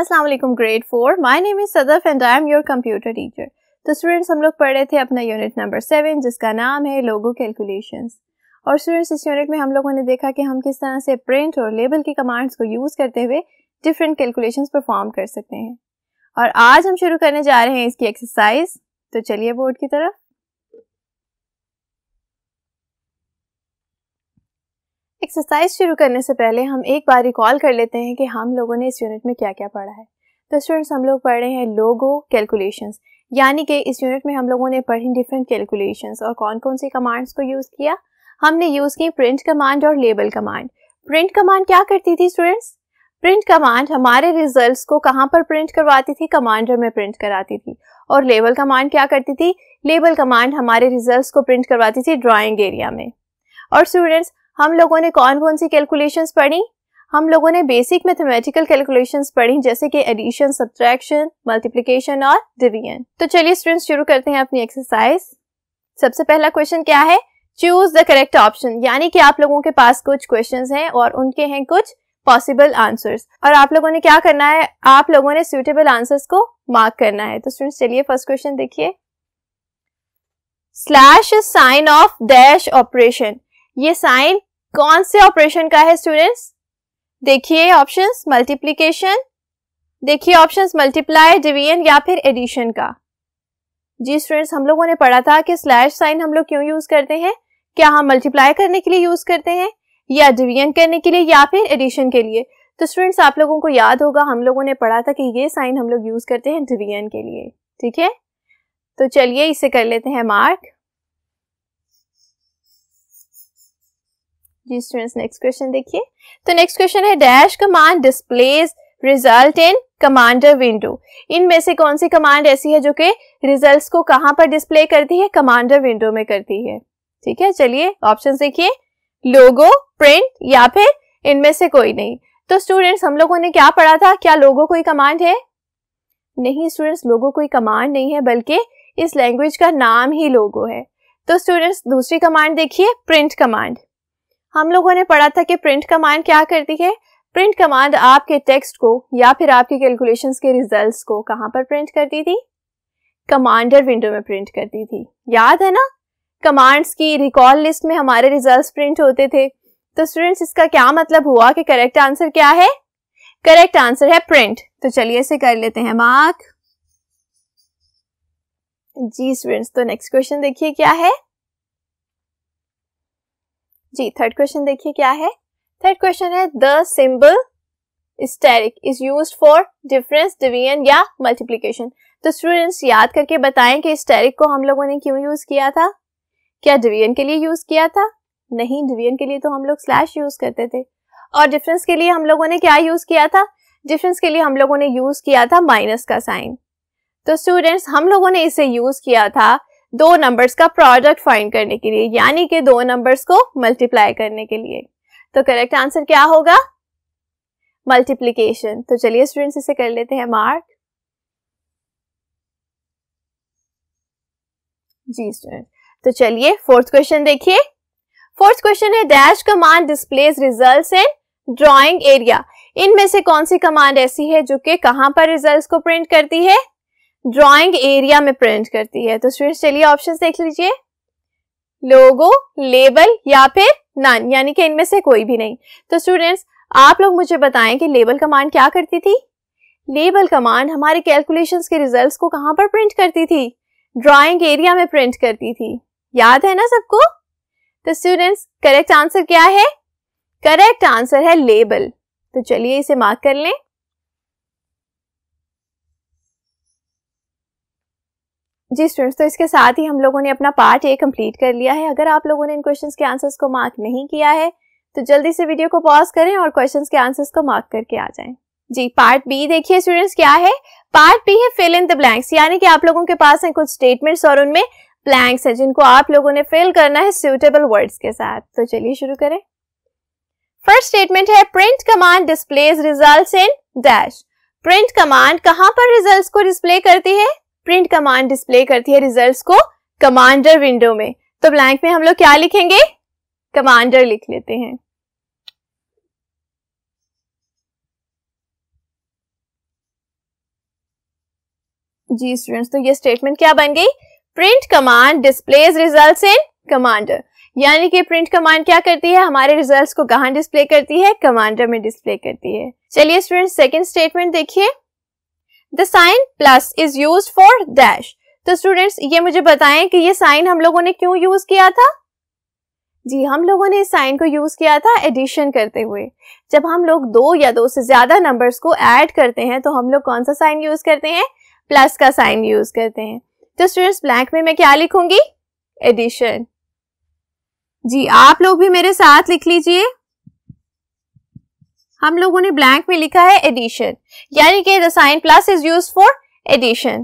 अस्सलाम वालेकुम grade four my name is Sadaf and I am your computer teacher तो students हम लोग पढ़ रहे थे अपना यूनिट नंबर सेवन जिसका नाम है लोगो कैलकुलेशंस और स्टूडेंट्स इस यूनिट में हम लोगों ने देखा कि हम किस तरह से प्रिंट और लेबल की कमांड्स को यूज़ करते हुए डिफरेंट कैलकुलेशंस परफॉर्म कर सकते हैं और आज हम शुरू करने जा रहे हैं इसकी एक्सरसाइज तो चलिए बोर्ड की तरफ एक्सरसाइज शुरू करने से पहले हम एक बार रिकॉल कर लेते हैं कि हम लोगों ने इस यूनिट में क्या क्या पढ़ा है तो स्टूडेंट्स हम लोग पढ़ रहे हैं लोगो कैलकुलेशंस यानी कि इस यूनिट में हम लोगों ने पढ़ी डिफरेंट कैलकुलेशंस और कौन कौन सी कमांड्स को यूज़ किया हमने यूज़ की प्रिंट कमांड और लेबल कमांड प्रिंट कमांड क्या करती थी स्टूडेंट्स प्रिंट कमांड हमारे रिजल्ट को कहाँ पर प्रिंट करवाती थी कमांडर में प्रिंट कराती थी और लेबल कमांड क्या करती थी लेबल कमांड हमारे रिजल्ट को प्रिंट करवाती थी ड्राॅइंग एरिया में और स्टूडेंट्स हम लोगों ने कौन कौन सी कैलकुलेशंस पढ़ी हम लोगों ने बेसिक मैथमेटिकल कैलकुलेशंस पढ़ी जैसे कि एडिशन सब्ट्रैक्शन मल्टीप्लीकेशन और डिवीजन तो चलिए स्टूडेंट्स शुरू करते हैं अपनी एक्सरसाइज सबसे पहला क्वेश्चन क्या है चूज द करेक्ट ऑप्शन यानी कि आप लोगों के पास कुछ क्वेश्चन हैं और उनके हैं कुछ पॉसिबल आंसर्स और आप लोगों ने क्या करना है आप लोगों ने सुटेबल आंसर्स को मार्क करना है तो स्टूडेंट्स चलिए फर्स्ट क्वेश्चन देखिए slash sign of dash operation ये साइन कौन से ऑपरेशन का है स्टूडेंट्स देखिए ऑप्शंस मल्टीप्लीकेशन देखिए ऑप्शंस मल्टीप्लाई डिवीजन या फिर एडिशन का जी स्टूडेंट्स हम लोगों ने पढ़ा था कि स्लैश साइन हम लोग क्यों यूज करते हैं क्या हम मल्टीप्लाई करने के लिए यूज करते हैं या डिवीजन करने के लिए या फिर एडिशन के लिए तो स्टूडेंट्स आप लोगों को याद होगा हम लोगों ने पढ़ा था कि ये साइन हम लोग यूज करते हैं डिवीजन के लिए ठीक है तो चलिए इसे कर लेते हैं मार्क जी स्टूडेंट्स नेक्स्ट क्वेश्चन देखिए तो नेक्स्ट क्वेश्चन है dash command displays result in commander window इनमें से कौन सी कमांड ऐसी है जो कि रिजल्ट्स को कहां पर डिस्प्ले करती है कमांडर विंडो में करती है ठीक है चलिए ऑप्शन देखिए लोगो प्रिंट या फिर इनमें से कोई नहीं तो स्टूडेंट्स हम लोगों ने क्या पढ़ा था क्या लोगो कोई कमांड है नहीं स्टूडेंट्स लोगो कोई कमांड नहीं है बल्कि इस लैंग्वेज का नाम ही लोगो है तो स्टूडेंट्स दूसरी कमांड देखिए प्रिंट कमांड हम लोगों ने पढ़ा था कि प्रिंट कमांड क्या करती है प्रिंट कमांड आपके टेक्स्ट को या फिर आपके कैलकुलेशंस के रिजल्ट्स को कहाँ पर प्रिंट करती थी कमांडर विंडो में प्रिंट करती थी याद है ना कमांड्स की रिकॉल लिस्ट में हमारे रिजल्ट्स प्रिंट होते थे तो स्टूडेंट्स इसका क्या मतलब हुआ कि करेक्ट आंसर क्या है करेक्ट आंसर है प्रिंट तो चलिए इसे कर लेते हैं मार्क जी स्टूडेंट्स तो नेक्स्ट क्वेश्चन देखिए क्या है जी थर्ड क्वेश्चन देखिए क्या है थर्ड क्वेश्चन है the symbol asterisk is use for difference division या मल्टीप्लीकेशन तो स्टूडेंट्स याद करके बताएं कि स्टेरिक को हम लोगों ने क्यों यूज किया था क्या डिवीजन के लिए यूज किया था नहीं डिवीजन के लिए तो हम लोग स्लैश यूज करते थे और डिफरेंस के लिए हम लोगों ने क्या यूज किया था डिफरेंस के लिए हम लोगों ने यूज किया था माइनस का साइन तो स्टूडेंट्स हम लोगों ने इसे यूज किया था दो नंबर्स का प्रोडक्ट फाइंड करने के लिए यानी कि दो नंबर्स को मल्टीप्लाई करने के लिए तो करेक्ट आंसर क्या होगा मल्टीप्लीकेशन तो चलिए स्टूडेंट्स इसे कर लेते हैं मार्क जी स्टूडेंट तो चलिए फोर्थ क्वेश्चन देखिए फोर्थ क्वेश्चन है dash command displays results in drawing area इनमें से कौन सी कमांड ऐसी है जो कि कहां पर रिजल्ट्स को प्रिंट करती है ड्राइंग एरिया में प्रिंट करती है तो स्टूडेंट्स चलिए ऑप्शन देख लीजिए लोगो लेबल या फिर नन यानी कि इनमें से कोई भी नहीं तो स्टूडेंट्स आप लोग मुझे बताएं कि लेबल कमांड क्या करती थी लेबल कमांड हमारे कैलकुलेशंस के रिजल्ट्स को कहाँ पर प्रिंट करती थी ड्राइंग एरिया में प्रिंट करती थी याद है ना सबको तो स्टूडेंट्स करेक्ट आंसर क्या है करेक्ट आंसर है लेबल तो चलिए इसे मार्क कर लें जी स्टूडेंट्स तो इसके साथ ही हम लोगों ने अपना पार्ट ए कंप्लीट कर लिया है अगर आप लोगों ने इन क्वेश्चंस के आंसर्स को मार्क नहीं किया है तो जल्दी से वीडियो को पॉज करें और क्वेश्चंस के आंसर्स को मार्क करके आ जाएं जी पार्ट बी देखिए स्टूडेंट्स क्या है पार्ट बी है फिल इन द ब्लैंक्स यानी कि आप लोगों के पास है कुछ स्टेटमेंट्स और उनमें ब्लैंक्स है जिनको आप लोगों ने फिल करना है सुटेबल वर्ड्स के साथ तो चलिए शुरू करें फर्स्ट स्टेटमेंट है print command displays result in dash print command कहां पर रिजल्ट्स को डिस्प्ले करती है प्रिंट कमांड डिस्प्ले करती है रिजल्ट्स को कमांडर विंडो में तो ब्लैंक में हम लोग क्या लिखेंगे कमांडर लिख लेते हैं जी स्टूडेंट्स तो ये स्टेटमेंट क्या बन गई print command displays results in commander यानी कि प्रिंट कमांड क्या करती है हमारे रिजल्ट्स को कहा डिस्प्ले करती है कमांडर में डिस्प्ले करती है चलिए स्टूडेंट्स सेकंड स्टेटमेंट देखिए the sign plus is use for dash तो स्टूडेंट्स ये मुझे बताएं कि ये साइन हम लोगों ने क्यों यूज किया था जी हम लोगों ने इस साइन को यूज किया था एडिशन करते हुए जब हम लोग दो या दो से ज्यादा नंबर्स को ऐड करते हैं तो हम लोग कौन सा साइन यूज करते हैं प्लस का साइन यूज करते हैं तो स्टूडेंट्स ब्लैंक में मैं क्या लिखूंगी एडिशन जी आप लोग भी मेरे साथ लिख लीजिए हम लोगों ने ब्लैंक में लिखा है एडिशन यानी कि sign plus is use for addition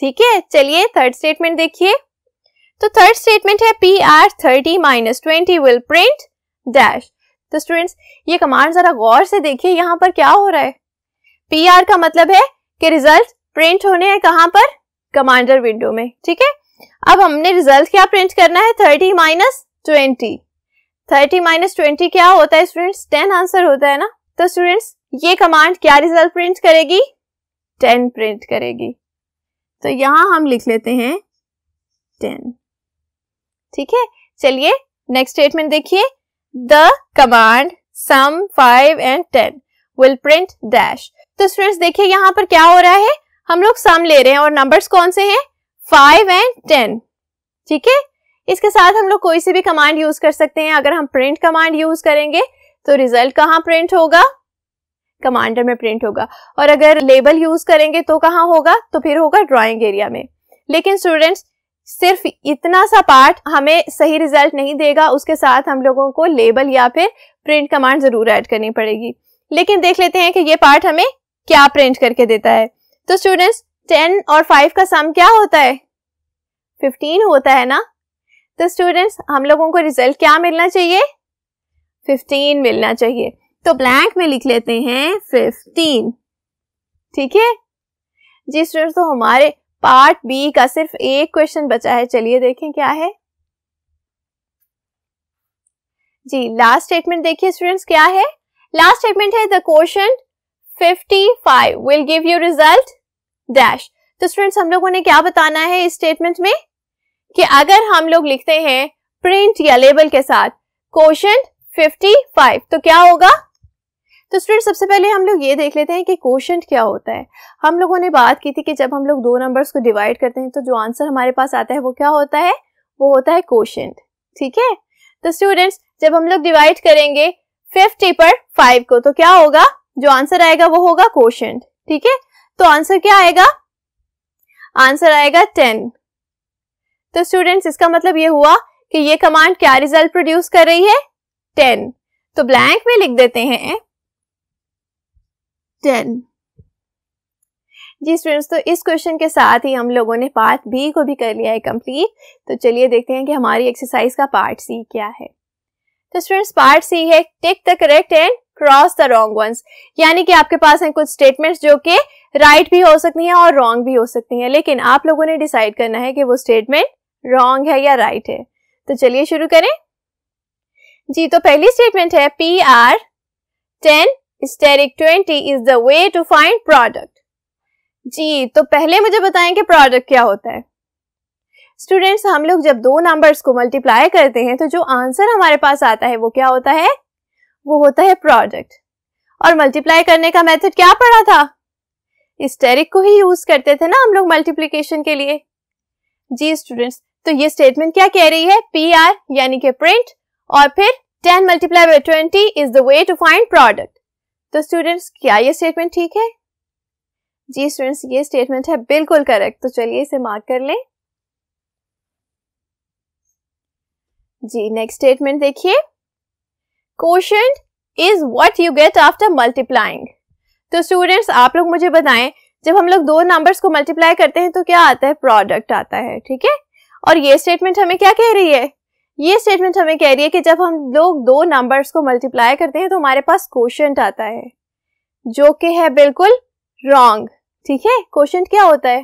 ठीक है चलिए थर्ड स्टेटमेंट देखिए तो थर्ड स्टेटमेंट है P R thirty minus twenty will print dash तो स्टूडेंट्स ये कमांड जरा गौर से देखिए यहाँ पर क्या हो रहा है पी आर का मतलब है कि रिजल्ट प्रिंट होने हैं कहाँ पर कमांडर विंडो में ठीक है अब हमने रिजल्ट क्या प्रिंट करना है thirty minus twenty thirty minus twenty क्या होता है स्टूडेंट्स टेन आंसर होता है ना तो स्टूडेंट्स ये कमांड क्या रिजल्ट प्रिंट करेगी टेन प्रिंट करेगी तो यहां हम लिख लेते हैं टेन ठीक है चलिए नेक्स्ट स्टेटमेंट देखिए the command sum five and ten will print dash तो स्टूडेंट्स देखिए यहां पर क्या हो रहा है हम लोग सम ले रहे हैं और नंबर्स कौन से हैं फाइव एंड टेन ठीक है इसके साथ हम लोग कोई सी भी कमांड यूज कर सकते हैं अगर हम प्रिंट कमांड यूज करेंगे तो रिजल्ट कहाँ प्रिंट होगा कमांडर में प्रिंट होगा और अगर लेबल यूज करेंगे तो कहाँ होगा तो फिर होगा ड्राइंग एरिया में लेकिन स्टूडेंट्स सिर्फ इतना सा पार्ट हमें सही रिजल्ट नहीं देगा उसके साथ हम लोगों को लेबल या फिर प्रिंट कमांड जरूर ऐड करनी पड़ेगी लेकिन देख लेते हैं कि ये पार्ट हमें क्या प्रिंट करके देता है तो स्टूडेंट्स टेन और फाइव का सम क्या होता है फिफ्टीन होता है ना तो स्टूडेंट्स हम लोगों को रिजल्ट क्या मिलना चाहिए फिफ्टीन मिलना चाहिए तो ब्लैंक में लिख लेते हैं फिफ्टीन ठीक है जी स्टूडेंट्स तो हमारे पार्ट बी का सिर्फ एक क्वेश्चन बचा है चलिए देखें क्या है जी लास्ट स्टेटमेंट देखिए स्टूडेंट्स क्या है लास्ट स्टेटमेंट है the question 55 will give you result dash तो स्टूडेंट्स हम लोगों ने क्या बताना है इस स्टेटमेंट में कि अगर हम लोग लिखते हैं प्रिंट या लेबल के साथ क्वेश्चन 55 तो क्या होगा तो स्टूडेंट सबसे पहले हम लोग ये देख लेते हैं कि क्वेश्चन क्या होता है हम लोगों ने बात की थी कि जब हम लोग दो नंबर्स को डिवाइड करते हैं तो जो आंसर हमारे पास आता है वो क्या होता है वो होता है क्वेश्चन ठीक है तो स्टूडेंट्स जब हम लोग डिवाइड करेंगे 50 पर 5 को तो क्या होगा जो आंसर आएगा वो होगा क्वेश्चन ठीक है तो आंसर क्या आएगा आंसर आएगा टेन तो स्टूडेंट्स इसका मतलब ये हुआ कि ये कमांड क्या रिजल्ट प्रोड्यूस कर रही है टेन तो ब्लैंक में लिख देते हैं टेन जी स्टूडेंट्स तो इस क्वेश्चन के साथ ही हम लोगों ने पार्ट बी को भी कर लिया है कंप्लीट तो चलिए देखते हैं कि हमारी एक्सरसाइज का पार्ट सी क्या है तो स्टूडेंट्स पार्ट सी है tick the correct and cross the wrong ones यानी कि आपके पास हैं कुछ स्टेटमेंट्स जो कि राइट right भी हो सकती हैं और रॉन्ग भी हो सकती हैं लेकिन आप लोगों ने डिसाइड करना है कि वो स्टेटमेंट रॉन्ग है या राइट right है तो चलिए शुरू करें जी तो पहली स्टेटमेंट है P R ten asterisk twenty is the way to find product जी तो पहले मुझे बताएं कि प्रोडक्ट क्या होता है स्टूडेंट्स हम लोग जब दो नंबर्स को मल्टीप्लाई करते हैं तो जो आंसर हमारे पास आता है वो क्या होता है वो होता है प्रोडक्ट और मल्टीप्लाई करने का मेथड क्या पड़ा था स्टेरिक को ही यूज करते थे ना हम लोग मल्टीप्लीकेशन के लिए जी स्टूडेंट्स तो ये स्टेटमेंट क्या कह रही है पी आर यानी कि प्रिंट और फिर 10 multiply by twenty is the way to find product तो स्टूडेंट्स क्या ये स्टेटमेंट ठीक है जी स्टूडेंट्स ये स्टेटमेंट है बिल्कुल करेक्ट तो चलिए इसे मार्क कर लें जी नेक्स्ट स्टेटमेंट देखिए question is what you get after multiplying तो स्टूडेंट्स आप लोग मुझे बताएं जब हम लोग दो नंबर्स को मल्टीप्लाई करते हैं तो क्या आता है प्रोडक्ट आता है ठीक है और ये स्टेटमेंट हमें क्या कह रही है ये स्टेटमेंट हमें कह रही है कि जब हम लोग दो नंबर्स को मल्टीप्लाई करते हैं तो हमारे पास क्वेश्चन आता है जो कि है बिल्कुल रॉन्ग ठीक है क्वेश्चन क्या होता है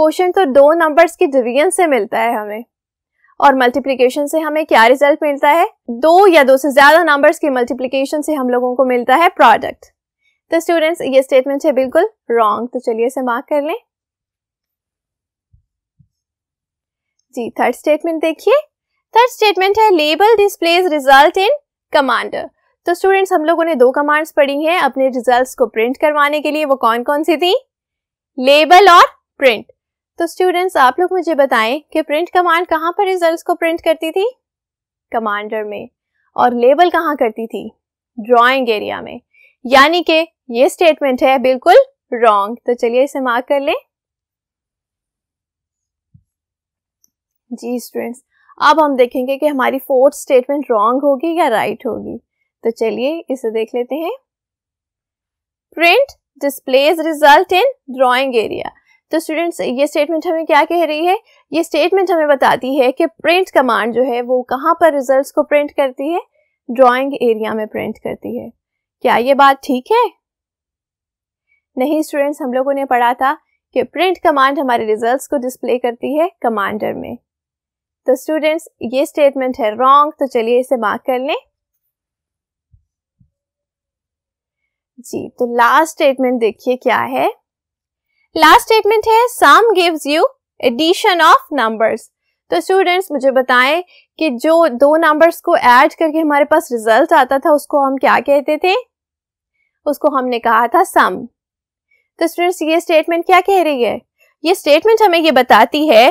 क्वेश्चन तो दो नंबर्स की डिवीजन से मिलता है हमें और मल्टीप्लिकेशन से हमें क्या रिजल्ट मिलता है दो या दो से ज्यादा नंबर्स के मल्टीप्लिकेशन से हम लोगों को मिलता है प्रोडक्ट तो स्टूडेंट्स ये स्टेटमेंट है बिल्कुल रॉन्ग तो चलिए इसे मार्क कर लें जी थर्ड स्टेटमेंट देखिए थर्ड स्टेटमेंट है label place result in commander तो स्टूडेंट्स हम लोगों ने दो कमांड्स पढ़ी हैं अपने रिजल्ट्स को प्रिंट करवाने के लिए वो कौन कौन सी थी लेबल और प्रिंट तो स्टूडेंट्स आप लोग मुझे बताएं कि प्रिंट कमांड कहाँ पर रिजल्ट्स को प्रिंट करती थी कमांडर में और लेबल कहाँ करती थी ड्राइंग एरिया में यानी कि ये स्टेटमेंट है बिल्कुल रॉन्ग तो चलिए इसे मार्क कर लें जी स्टूडेंट्स अब हम देखेंगे कि हमारी फोर्थ स्टेटमेंट रॉन्ग होगी या राइट right होगी तो चलिए इसे देख लेते हैं print displays result in drawing area तो स्टूडेंट्स ये स्टेटमेंट हमें क्या कह रही है ये स्टेटमेंट हमें बताती है कि प्रिंट कमांड जो है वो कहाँ पर रिजल्ट्स को प्रिंट करती है ड्राइंग एरिया में प्रिंट करती है क्या ये बात ठीक है नहीं स्टूडेंट्स हम लोगों ने पढ़ा था कि प्रिंट कमांड हमारे रिजल्ट्स को डिस्प्ले करती है कमांडर में तो स्टूडेंट्स ये स्टेटमेंट है रॉन्ग तो चलिए इसे मार्क कर लें जी तो लास्ट स्टेटमेंट देखिए क्या है लास्ट स्टेटमेंट है sum gives you addition of numbers तो स्टूडेंट्स मुझे बताएं कि जो दो नंबर्स को ऐड करके हमारे पास रिजल्ट आता था उसको हम क्या कहते थे उसको हमने कहा था सम तो स्टूडेंट्स ये स्टेटमेंट क्या कह रही है ये स्टेटमेंट हमें ये बताती है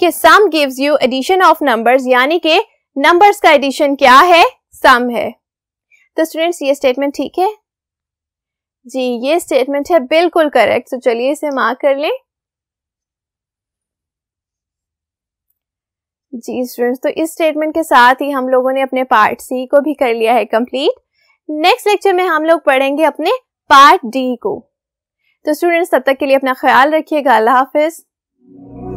कि sum gives you addition of numbers यानी कि नंबर्स का एडिशन क्या है सम है तो स्टूडेंट्स ये स्टेटमेंट ठीक है जी ये स्टेटमेंट है बिल्कुल करेक्ट तो चलिए इसे मार्क कर लें जी स्टूडेंट्स तो इस स्टेटमेंट के साथ ही हम लोगों ने अपने पार्ट सी को भी कर लिया है कंप्लीट नेक्स्ट लेक्चर में हम लोग पढ़ेंगे अपने पार्ट डी को तो स्टूडेंट्स तब तक के लिए अपना ख्याल रखिएगा अल्लाह हाफिज़